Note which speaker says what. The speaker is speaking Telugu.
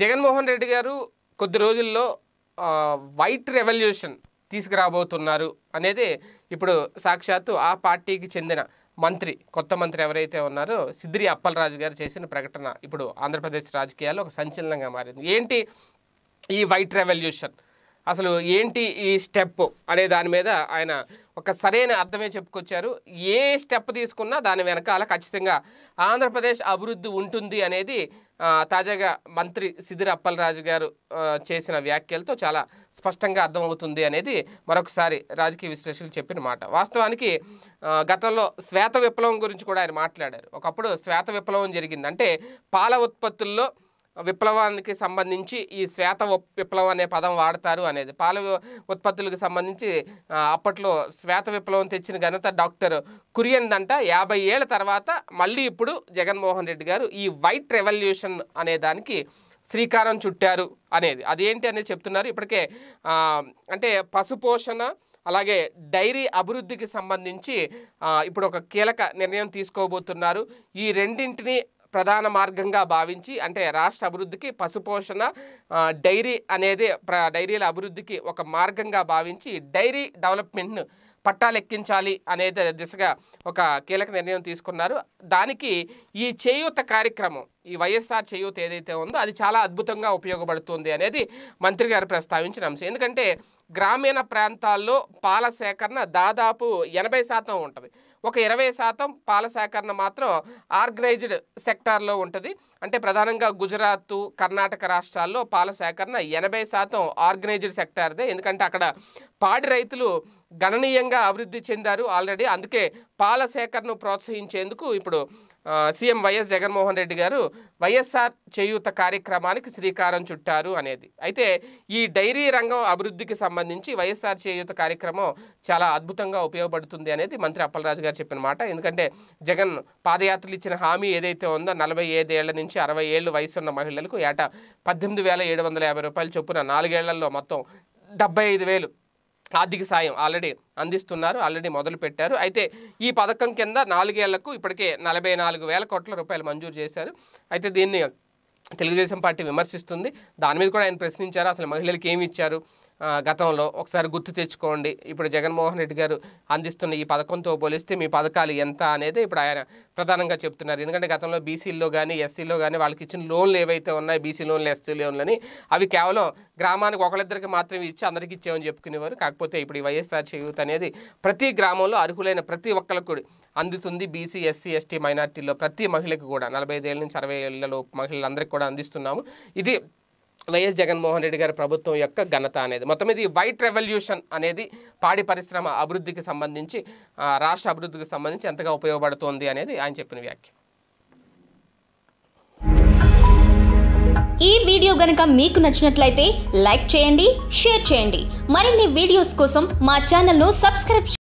Speaker 1: జగన్మోహన్ రెడ్డి గారు కొద్ది రోజుల్లో వైట్ రెవల్యూషన్ తీసుకురాబోతున్నారు అనేది ఇప్పుడు సాక్షాత్తు ఆ పార్టీకి చెందిన మంత్రి కొత్త మంత్రి ఎవరైతే ఉన్నారో సిద్దిరి అప్పలరాజు గారు చేసిన ప్రకటన ఇప్పుడు ఆంధ్రప్రదేశ్ రాజకీయాల్లో ఒక సంచలనంగా మారింది ఏంటి ఈ వైట్ రెవల్యూషన్ అసలు ఏంటి ఈ స్టెప్ అనే దాని మీద ఆయన ఒక సరైన అర్థమే చెప్పుకొచ్చారు ఏ స్టెప్ తీసుకున్నా దాని వెనకాల ఖచ్చితంగా ఆంధ్రప్రదేశ్ అభివృద్ధి ఉంటుంది అనేది తాజాగా మంత్రి సిదిర అప్పలరాజు గారు చేసిన వ్యాఖ్యలతో చాలా స్పష్టంగా అర్థమవుతుంది అనేది మరొకసారి రాజకీయ విశ్లేషకులు చెప్పిన మాట వాస్తవానికి గతంలో శ్వేత విప్లవం గురించి కూడా ఆయన మాట్లాడారు ఒకప్పుడు శ్వేత విప్లవం జరిగింది అంటే పాల ఉత్పత్తుల్లో విప్లవానికి సంబంధించి ఈ శ్వేత విప్లవం అనే పదం వాడతారు అనేది పాల ఉత్పత్తులకు సంబంధించి అప్పట్లో శ్వేత విప్లవం తెచ్చిన ఘనత డాక్టర్ కురియన్ దంట యాభై ఏళ్ళ తర్వాత మళ్ళీ ఇప్పుడు జగన్మోహన్ రెడ్డి గారు ఈ వైట్ రెవల్యూషన్ అనే దానికి శ్రీకారం చుట్టారు అనేది అదేంటి అనేది చెప్తున్నారు ఇప్పటికే అంటే పశుపోషణ అలాగే డైరీ అభివృద్ధికి సంబంధించి ఇప్పుడు ఒక కీలక నిర్ణయం తీసుకోబోతున్నారు ఈ రెండింటిని ప్రధాన మార్గంగా భావించి అంటే రాష్ట్ర అభివృద్ధికి పశుపోషణ డైరీ అనేది ప్ర డైరీల అభివృద్ధికి ఒక మార్గంగా భావించి డైరీ డెవలప్మెంట్ను పట్టాలెక్కించాలి అనే దిశగా ఒక కీలక నిర్ణయం తీసుకున్నారు దానికి ఈ చేయూత కార్యక్రమం ఈ వైఎస్ఆర్ చేయూత ఏదైతే ఉందో అది చాలా అద్భుతంగా ఉపయోగపడుతుంది అనేది మంత్రి గారు ప్రస్తావించిన అంశం ఎందుకంటే గ్రామీణ ప్రాంతాల్లో పాల సేకరణ దాదాపు ఎనభై శాతం ఉంటుంది ఒక ఇరవై శాతం పాల సేకరణ మాత్రం ఆర్గనైజ్డ్ సెక్టార్లో ఉంటుంది అంటే ప్రధానంగా గుజరాత్ కర్ణాటక రాష్ట్రాల్లో పాల సేకరణ ఎనభై శాతం ఆర్గనైజ్డ్ సెక్టార్దే ఎందుకంటే అక్కడ పాడి రైతులు గణనీయంగా అభివృద్ధి చెందారు ఆల్రెడీ అందుకే పాల సేకరణను ప్రోత్సహించేందుకు ఇప్పుడు సీఎం వైఎస్ జగన్మోహన్ రెడ్డి గారు వైఎస్ఆర్ చేయూత కార్యక్రమానికి శ్రీకారం చుట్టారు అనేది అయితే ఈ డైరీ రంగం అభివృద్ధికి సంబంధించి వైఎస్ఆర్ చేయూత కార్యక్రమం చాలా అద్భుతంగా ఉపయోగపడుతుంది అనేది మంత్రి అప్పలరాజు గారు చెప్పిన మాట ఎందుకంటే జగన్ పాదయాత్రలు ఇచ్చిన హామీ ఏదైతే ఉందో నలభై ఐదేళ్ల నుంచి అరవై ఏళ్ళు వయసున్న మహిళలకు ఏటా పద్దెనిమిది వేల ఏడు వందల యాభై చొప్పున నాలుగేళ్లలో మొత్తం డెబ్బై ఐదు వేలు ఆర్థిక సాయం ఆల్రెడీ అందిస్తున్నారు ఆల్రెడీ మొదలు పెట్టారు అయితే ఈ పథకం కింద నాలుగేళ్లకు ఇప్పటికే నలభై నాలుగు వేల కోట్ల రూపాయలు మంజూరు చేశారు అయితే దీన్ని తెలుగుదేశం పార్టీ విమర్శిస్తుంది దాని మీద కూడా ఆయన ప్రశ్నించారు అసలు మహిళలకు ఏమి ఇచ్చారు గతంలో ఒకసారి గుర్తు తెచ్చుకోండి ఇప్పుడు జగన్మోహన్ రెడ్డి గారు అందిస్తున్న ఈ పథకంతో పోలిస్తే మీ పథకాలు ఎంత అనేది ఇప్పుడు ఆయన ప్రధానంగా చెప్తున్నారు ఎందుకంటే గతంలో బీసీల్లో కానీ ఎస్సీలో కానీ వాళ్ళకి ఇచ్చిన లోన్లు ఏవైతే ఉన్నాయి బీసీ లోన్లు ఎస్సీ లోన్లు అని అవి కేవలం గ్రామానికి ఒకళ్ళిద్దరికి మాత్రమే ఇచ్చి అందరికీ ఇచ్చేవని చెప్పుకునేవారు కాకపోతే ఇప్పుడు ఈ వైఎస్ఆర్ చేయూత్ అనేది ప్రతి గ్రామంలో అర్హులైన ప్రతి ఒక్కరికి అందుతుంది బీసీ ఎస్సీ ఎస్టీ మైనార్టీల్లో ప్రతి మహిళకు కూడా నలభై ఐదేళ్ళ నుంచి అరవై ఏళ్ళలో మహిళలందరికీ కూడా అందిస్తున్నాము ఇది వైఎస్ జగన్మోహన్ రెడ్డి గారి ప్రభుత్వం యొక్క ఘనత అనేది మొత్తం ఇది వైట్ రెవల్యూషన్ అనేది పాడి పరిశ్రమ అభివృద్ధికి సంబంధించి రాష్ట్ర అభివృద్ధికి సంబంధించి ఎంతగా ఉపయోగపడుతోంది అనేది ఆయన చెప్పిన వ్యాఖ్య ఈ వీడియో గనుక మీకు నచ్చినట్లయితే లైక్ చేయండి షేర్ చేయండి మరిన్ని వీడియోస్ కోసం మా ను సబ్స్క్రైబ్